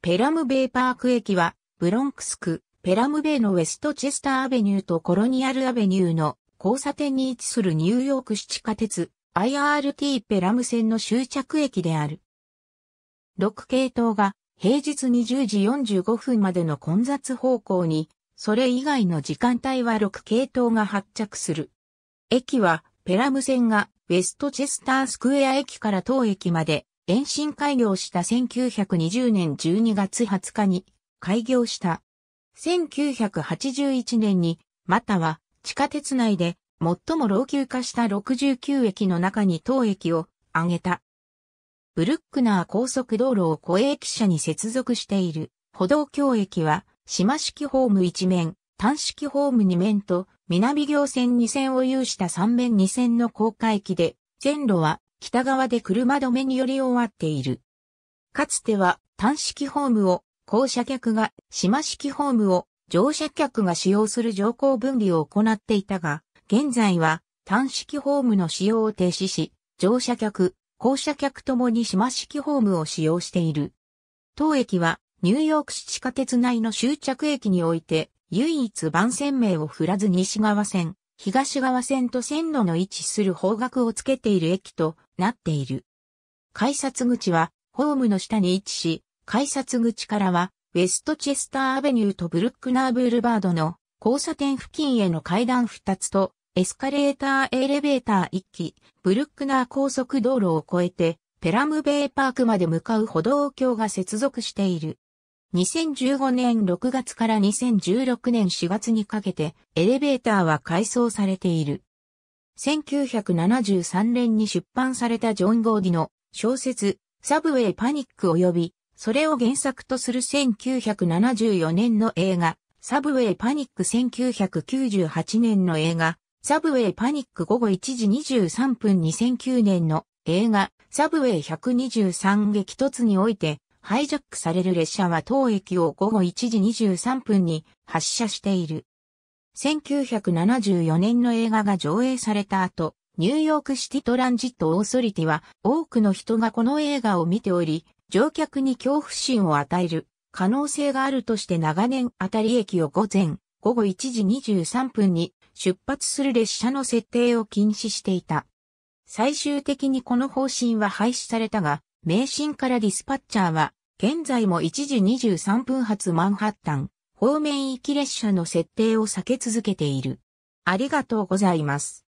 ペラムベイパーク駅は、ブロンクス区、ペラムベイのウェストチェスターアベニューとコロニアルアベニューの交差点に位置するニューヨーク市地下鉄 IRT ペラム線の終着駅である。6系統が平日20時45分までの混雑方向に、それ以外の時間帯は6系統が発着する。駅はペラム線がウェストチェスタースクエア駅から当駅まで延伸開業した1920年12月20日に開業した。1981年に、または地下鉄内で最も老朽化した69駅の中に当駅を挙げた。ブルックナー高速道路を小営舎に接続している歩道橋駅は、島式ホーム1面、単式ホーム2面と、南行線2線を有した3面2線の高架駅で、線路は北側で車止めにより終わっている。かつては単式ホームを降車客が、島式ホームを乗車客が使用する乗降分離を行っていたが、現在は単式ホームの使用を停止し、乗車客、降車客ともに島式ホームを使用している。当駅はニューヨーク市地下鉄内の終着駅において唯一番線名を振らず西側線、東側線と線路の位置する方角をつけている駅となっている。改札口はホームの下に位置し、改札口からはウェストチェスターアベニューとブルックナーブールバードの交差点付近への階段2つとエスカレーターエレベーター1機、ブルックナー高速道路を越えてペラムベイパークまで向かう歩道橋が接続している。2015年6月から2016年4月にかけてエレベーターは改装されている。1973年に出版されたジョン・ゴーディの小説、サブウェイ・パニック及び、それを原作とする1974年の映画、サブウェイ・パニック1998年の映画、サブウェイ・パニック午後1時23分2009年の映画、サブウェイ123激突において、ハイジャックされる列車は当駅を午後1時23分に発車している。1974年の映画が上映された後、ニューヨークシティトランジットオーソリティは多くの人がこの映画を見ており、乗客に恐怖心を与える可能性があるとして長年当たり駅を午前午後1時23分に出発する列車の設定を禁止していた。最終的にこの方針は廃止されたが、名神からディスパッチャーは現在も1時23分発マンハッタン方面行き列車の設定を避け続けている。ありがとうございます。